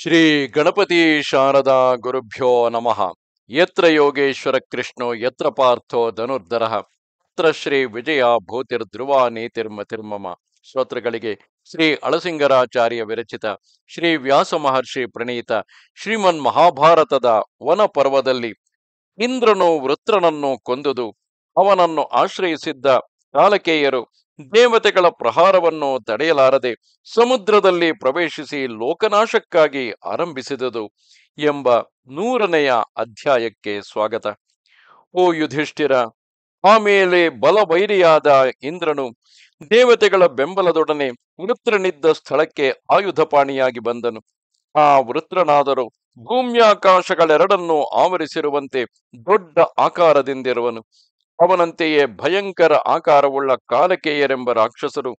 ಶ್ರೀ ಗಣಪತಿ ಶಾರದಾ ಗುರುಭ್ಯೋ ನಮಃ ಯತ್ರ ಯೋಗೇಶ್ವರ ಕೃಷ್ಣೋ ಯತ್ರ ಪಾರ್ಥೋ ಧನುರ್ಧರ ಅತ್ರ ಶ್ರೀ ವಿಜಯ ಭೂತಿರ್ ಧ್ರುವ ನೀತಿರ್ಮ ತಿರ್ಮಮ ಶ್ರೋತೃಗಳಿಗೆ ಶ್ರೀ ಅಳಸಿಂಗರಾಚಾರ್ಯ ವಿರಚಿತ ಶ್ರೀ ವ್ಯಾಸ ಮಹರ್ಷಿ ಪ್ರಣೀತ ಶ್ರೀಮನ್ ಮಹಾಭಾರತದ ವನ ಪರ್ವದಲ್ಲಿ ಇಂದ್ರನು ವೃತ್ರನನ್ನು ಕೊಂದುದು ಅವನನ್ನು ಆಶ್ರಯಿಸಿದ್ದ ಕಾಲಕೇಯರು ದೇವತೆಗಳ ಪ್ರಹಾರವನ್ನು ತಡೆಯಲಾರದೆ ಸಮುದ್ರದಲ್ಲಿ ಪ್ರವೇಶಿಸಿ ಲೋಕನಾಶಕ್ಕಾಗಿ ಆರಂಭಿಸಿದುದು ಎಂಬ ನೂರನೆಯ ಅಧ್ಯಾಯಕ್ಕೆ ಸ್ವಾಗತ ಓ ಯುಧಿಷ್ಠಿರ ಆಮೇಲೆ ಬಲವೈರಿಯಾದ ಇಂದ್ರನು ದೇವತೆಗಳ ಬೆಂಬಲದೊಡನೆ ವೃತ್ರನಿದ್ದ ಸ್ಥಳಕ್ಕೆ ಆಯುಧಪಾಣಿಯಾಗಿ ಬಂದನು ಆ ವೃತ್ರನಾದರೂ ಭೂಮ್ಯಾಕಾಶಗಳೆರಡನ್ನೂ ಆವರಿಸಿರುವಂತೆ ದೊಡ್ಡ ಆಕಾರದಿಂದಿರುವನು ಅವನಂತೆಯೇ ಭಯಂಕರ ಆಕಾರವುಳ್ಳ ಕಾಲಕೇಯರೆಂಬ ರಾಕ್ಷಸರು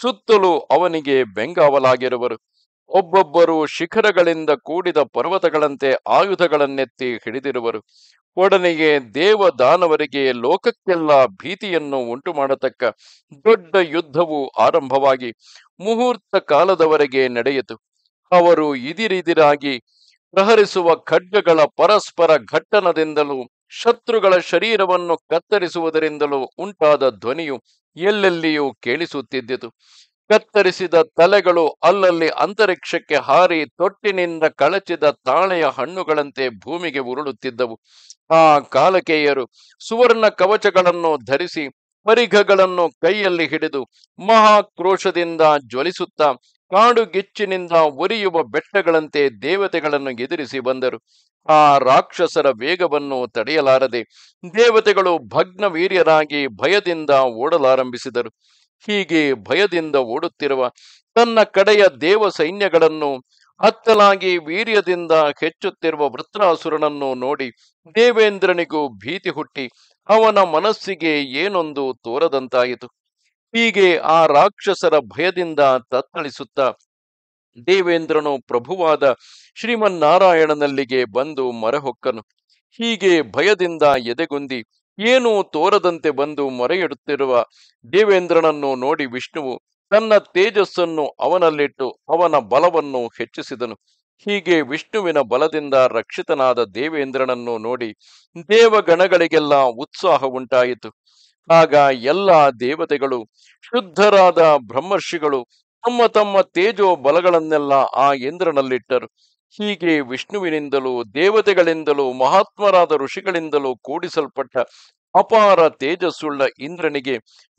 ಸುತ್ತಲೂ ಅವನಿಗೆ ಬೆಂಗಾವಲಾಗಿರುವರು ಒಬ್ಬೊಬ್ಬರು ಶಿಖರಗಳಿಂದ ಕೂಡಿದ ಪರ್ವತಗಳಂತೆ ಆಯುಧಗಳನ್ನೆತ್ತಿ ಹಿಡಿದಿರುವರು ಒಡನೆಗೆ ದೇವ ದಾನವರಿಗೆ ಲೋಕಕ್ಕೆಲ್ಲ ಭೀತಿಯನ್ನು ಉಂಟು ಮಾಡತಕ್ಕ ದೊಡ್ಡ ಯುದ್ಧವು ಆರಂಭವಾಗಿ ಮುಹೂರ್ತ ಕಾಲದವರೆಗೆ ನಡೆಯಿತು ಅವರು ಇದಿರಿದಿರಾಗಿ ಪ್ರಹರಿಸುವ ಖಡ್ಗಗಳ ಪರಸ್ಪರ ಘಟ್ಟನದಿಂದಲೂ ಶತ್ರುಗಳ ಶರೀರವನ್ನು ಕತ್ತರಿಸುವುದರಿಂದಲೂ ಉಂಟಾದ ಧ್ವನಿಯು ಎಲ್ಲೆಲ್ಲಿಯೂ ಕೇಳಿಸುತ್ತಿದ್ದಿತು ಕತ್ತರಿಸಿದ ತಲೆಗಳು ಅಲ್ಲಲ್ಲಿ ಅಂತರಿಕ್ಷಕ್ಕೆ ಹಾರಿ ತೊಟ್ಟಿನಿಂದ ಕಳಚಿದ ತಾಳೆಯ ಹಣ್ಣುಗಳಂತೆ ಭೂಮಿಗೆ ಉರುಳುತ್ತಿದ್ದವು ಆ ಕಾಲಕೇಯರು ಸುವರ್ಣ ಕವಚಗಳನ್ನು ಧರಿಸಿ ಪರಿಘಗಳನ್ನು ಕೈಯಲ್ಲಿ ಹಿಡಿದು ಮಹಾಕ್ರೋಶದಿಂದ ಜ್ವಲಿಸುತ್ತಾ ಕಾಡುಗಿಚ್ಚಿನಿಂದ ಒರಿಯುವ ಬೆಟ್ಟಗಳಂತೆ ದೇವತೆಗಳನ್ನು ಎದುರಿಸಿ ಬಂದರು ಆ ರಾಕ್ಷಸರ ವೇಗವನ್ನು ತಡೆಯಲಾರದೆ ದೇವತೆಗಳು ಭಗ್ನ ವೀರ್ಯರಾಗಿ ಭಯದಿಂದ ಓಡಲಾರಂಭಿಸಿದರು ಹೀಗೆ ಭಯದಿಂದ ಓಡುತ್ತಿರುವ ತನ್ನ ಕಡೆಯ ದೇವ ಸೈನ್ಯಗಳನ್ನು ಹತ್ತಲಾಗಿ ವೀರ್ಯದಿಂದ ಹೆಚ್ಚುತ್ತಿರುವ ವೃತ್ರಾಸುರನನ್ನು ನೋಡಿ ದೇವೇಂದ್ರನಿಗೂ ಭೀತಿ ಹುಟ್ಟಿ ಅವನ ಮನಸ್ಸಿಗೆ ಏನೊಂದು ತೋರದಂತಾಯಿತು ಹೀಗೆ ಆ ರಾಕ್ಷಸರ ಭಯದಿಂದ ತತ್ತಳಿಸುತ್ತ ದೇವೇಂದ್ರನು ಪ್ರಭುವಾದ ಶ್ರೀಮನ್ನಾರಾಯಣನಲ್ಲಿಗೆ ಬಂದು ಮರಹೊಕ್ಕನು ಹೀಗೆ ಭಯದಿಂದ ಎದೆಗುಂದಿ ಏನೂ ತೋರದಂತೆ ಬಂದು ಮೊರೆಯಿಡುತ್ತಿರುವ ದೇವೇಂದ್ರನನ್ನು ನೋಡಿ ವಿಷ್ಣುವು ತನ್ನ ತೇಜಸ್ಸನ್ನು ಅವನಲ್ಲಿಟ್ಟು ಅವನ ಬಲವನ್ನು ಹೆಚ್ಚಿಸಿದನು ಹೀಗೆ ವಿಷ್ಣುವಿನ ಬಲದಿಂದ ರಕ್ಷಿತನಾದ ದೇವೇಂದ್ರನನ್ನು ನೋಡಿ ದೇವಗಣಗಳಿಗೆಲ್ಲ ಉತ್ಸಾಹ ಉಂಟಾಯಿತು ಆಗ ಎಲ್ಲ ದೇವತೆಗಳು ಶುದ್ಧರಾದ ಬ್ರಹ್ಮರ್ಷಿಗಳು ತಮ್ಮ ತಮ್ಮ ತೇಜೋ ಬಲಗಳನ್ನೆಲ್ಲ ಆ ಇಂದ್ರನಲ್ಲಿಟ್ಟರು ಹೀಗೆ ವಿಷ್ಣುವಿನಿಂದಲೂ ದೇವತೆಗಳಿಂದಲೂ ಮಹಾತ್ಮರಾದ ಋಷಿಗಳಿಂದಲೂ ಕೂಡಿಸಲ್ಪಟ್ಟ ಅಪಾರ ತೇಜಸ್ಸುಳ್ಳ ಇಂದ್ರನಿಗೆ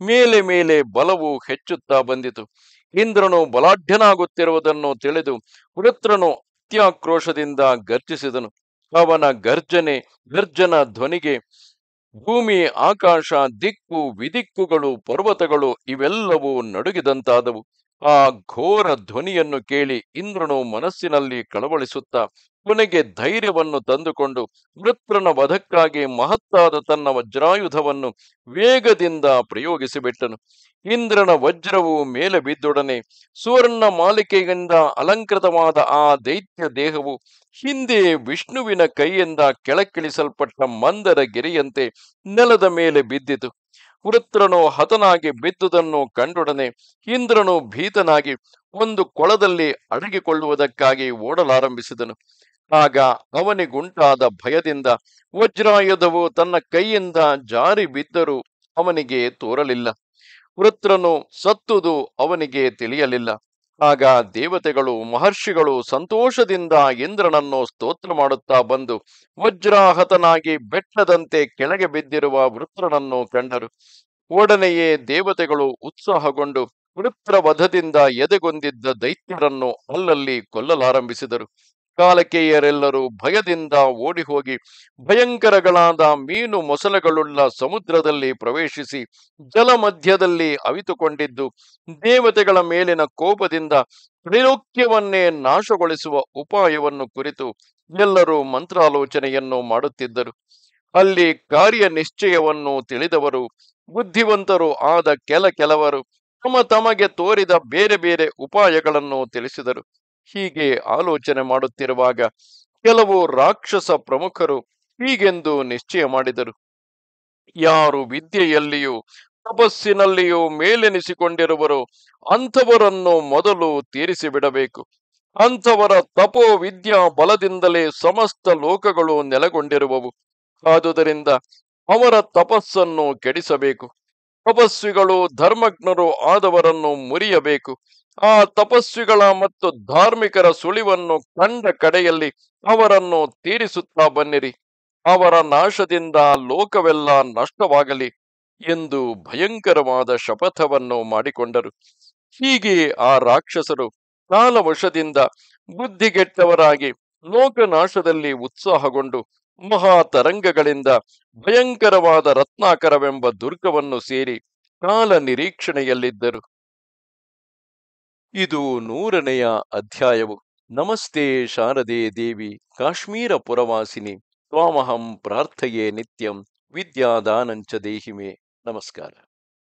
ಮೇಲೆ ಮೇಲೆ ಬಲವು ಹೆಚ್ಚುತ್ತಾ ಬಂದಿತು ಇಂದ್ರನು ಬಲಾಢ್ಯನಾಗುತ್ತಿರುವುದನ್ನು ತಿಳಿದು ವೃತ್ರನು ಅತ್ಯಾಕ್ರೋಶದಿಂದ ಗರ್ಜಿಸಿದನು ಅವನ ಗರ್ಜನೆ ಗರ್ಜನ ಧ್ವನಿಗೆ ಭೂಮಿ ಆಕಾಶ ದಿಕ್ಕು ವಿದಿಕ್ಕುಗಳು ಪರ್ವತಗಳು ಇವೆಲ್ಲವೂ ನಡುಗಿದಂತಾದವು ಆ ಘೋರ ಧ್ವನಿಯನ್ನು ಕೇಳಿ ಇಂದ್ರನು ಮನಸ್ಸಿನಲ್ಲಿ ಕಳವಳಿಸುತ್ತ ಕೊನೆಗೆ ಧೈರ್ಯವನ್ನು ತಂದುಕೊಂಡು ವೃತ್ರನ ವಧಕ್ಕಾಗಿ ಮಹತ್ತಾದ ತನ್ನ ವಜ್ರಾಯುಧವನ್ನು ವೇಗದಿಂದ ಪ್ರಯೋಗಿಸಿಬಿಟ್ಟನು ಇಂದ್ರನ ವಜ್ರವು ಮೇಲೆ ಬಿದ್ದೊಡನೆ ಸುವರ್ಣ ಮಾಲಿಕೆಯಿಂದ ಅಲಂಕೃತವಾದ ಆ ದೈತ್ಯ ದೇಹವು ಹಿಂದೆ ವಿಷ್ಣುವಿನ ಕೈಯಿಂದ ಕೆಳಕ್ಕಿಳಿಸಲ್ಪಟ್ಟ ಮಂದರ ಗಿರಿಯಂತೆ ನೆಲದ ಮೇಲೆ ಬಿದ್ದಿತು ವೃತ್ರನು ಹತನಾಗಿ ಬಿದ್ದುದನ್ನು ಕಂಡೊಡನೆ ಇಂದ್ರನು ಭೀತನಾಗಿ ಒಂದು ಕೊಳದಲ್ಲಿ ಅಡಗಿಕೊಳ್ಳುವುದಕ್ಕಾಗಿ ಓಡಲಾರಂಭಿಸಿದನು ಆಗ ಅವನಿಗುಂಟಾದ ಭಯದಿಂದ ವಜ್ರಾಯುಧವು ತನ್ನ ಕೈಯಿಂದ ಜಾರಿ ಬಿದ್ದರೂ ಅವನಿಗೆ ತೋರಲಿಲ್ಲ ವೃತ್ರನು ಸತ್ತುದು ಅವನಿಗೆ ತಿಳಿಯಲಿಲ್ಲ ಆಗ ದೇವತೆಗಳು ಮಹರ್ಷಿಗಳು ಸಂತೋಷದಿಂದ ಇಂದ್ರನನ್ನು ಸ್ತೋತ್ರ ಮಾಡುತ್ತಾ ಬಂದು ವಜ್ರಾಹತನಾಗಿ ಬೆಟ್ಟದಂತೆ ಕೆಳಗೆ ಬಿದ್ದಿರುವ ವೃತ್ರನನ್ನು ಕಂಡರು ಒಡನೆಯೇ ದೇವತೆಗಳು ಉತ್ಸಾಹಗೊಂಡು ವೃತ್ರ ವಧದಿಂದ ಎದೆಗೊಂದಿದ್ದ ದೈತ್ಯರನ್ನು ಅಲ್ಲಲ್ಲಿ ಕೊಲ್ಲಲಾರಂಭಿಸಿದರು ಕಾಲಕೆಯರೆಲ್ಲರೂ ಭಯದಿಂದ ಓಡಿ ಹೋಗಿ ಭಯಂಕರಗಳಾದ ಮೀನು ಮೊಸಲಗಳುಳ್ಳ ಸಮುದ್ರದಲ್ಲಿ ಪ್ರವೇಶಿಸಿ ಜಲ ಮಧ್ಯದಲ್ಲಿ ಅವಿತುಕೊಂಡಿದ್ದು ದೇವತೆಗಳ ಮೇಲಿನ ಕೋಪದಿಂದ ತ್ರೈಲೋಕ್ಯವನ್ನೇ ನಾಶಗೊಳಿಸುವ ಉಪಾಯವನ್ನು ಕುರಿತು ಎಲ್ಲರೂ ಮಂತ್ರಾಲೋಚನೆಯನ್ನು ಮಾಡುತ್ತಿದ್ದರು ಅಲ್ಲಿ ಕಾರ್ಯ ನಿಶ್ಚಯವನ್ನು ತಿಳಿದವರು ಬುದ್ಧಿವಂತರು ಆದ ಕೆಲ ಕೆಲವರು ತಮ್ಮ ತಮಗೆ ತೋರಿದ ಬೇರೆ ಬೇರೆ ಉಪಾಯಗಳನ್ನು ತಿಳಿಸಿದರು ಹೀಗೆ ಆಲೋಚನೆ ಮಾಡುತ್ತಿರುವಾಗ ಕೆಲವು ರಾಕ್ಷಸ ಪ್ರಮುಖರು ಹೀಗೆಂದು ನಿಶ್ಚಯ ಮಾಡಿದರು ಯಾರು ವಿದ್ಯೆಯಲ್ಲಿಯೂ ತಪಸ್ಸಿನಲ್ಲಿಯೂ ಮೇಲೆನಿಸಿಕೊಂಡಿರುವರೋ ಅಂಥವರನ್ನು ಮೊದಲು ತೀರಿಸಿ ಬಿಡಬೇಕು ಅಂಥವರ ತಪೋ ವಿದ್ಯಾ ಬಲದಿಂದಲೇ ಸಮಸ್ತ ಲೋಕಗಳು ನೆಲೆಗೊಂಡಿರುವವು ಆದುದರಿಂದ ಅವರ ತಪಸ್ಸನ್ನು ಕೆಡಿಸಬೇಕು ತಪಸ್ವಿಗಳು ಧರ್ಮಜ್ಞರು ಆದವರನ್ನು ಮುರಿಯಬೇಕು ಆ ತಪಸ್ವಿಗಳ ಮತ್ತು ಧಾರ್ಮಿಕರ ಸುಳಿವನ್ನು ಕಂಡ ಕಡೆಯಲ್ಲಿ ಅವರನ್ನು ತೀರಿಸುತ್ತಾ ಬನ್ನಿರಿ ಅವರ ನಾಶದಿಂದ ಲೋಕವೆಲ್ಲ ನಷ್ಟವಾಗಲಿ ಎಂದು ಭಯಂಕರವಾದ ಶಪಥವನ್ನು ಮಾಡಿಕೊಂಡರು ಹೀಗೆ ಆ ರಾಕ್ಷಸರು ಕಾಲವಶದಿಂದ ಬುದ್ಧಿಗೆಟ್ಟವರಾಗಿ ಲೋಕನಾಶದಲ್ಲಿ ಉತ್ಸಾಹಗೊಂಡು ಮಹಾತರಂಗಗಳಿಂದ ಭಯಂಕರವಾದ ರತ್ನಾಕರವೆಂಬ ದುರ್ಗವನ್ನು ಸೇರಿ ಕಾಲ ನಿರೀಕ್ಷಣೆಯಲ್ಲಿದ್ದರು ಇದು ನೂರನೆಯ ಅಧ್ಯಾಯವು ನಮಸ್ತೆ ಶಾರದೆ ದೇವಿ ಕಾಶ್ಮೀರ ಪುರವಾಸಿನಿ ತ್ವಾಮಹಂ ಪ್ರಾರ್ಥೆಯೇ ನಿತ್ಯಂ ವಿದ್ಯಾದಾನಂಚ ದೇಹಿಮೆ ನಮಸ್ಕಾರ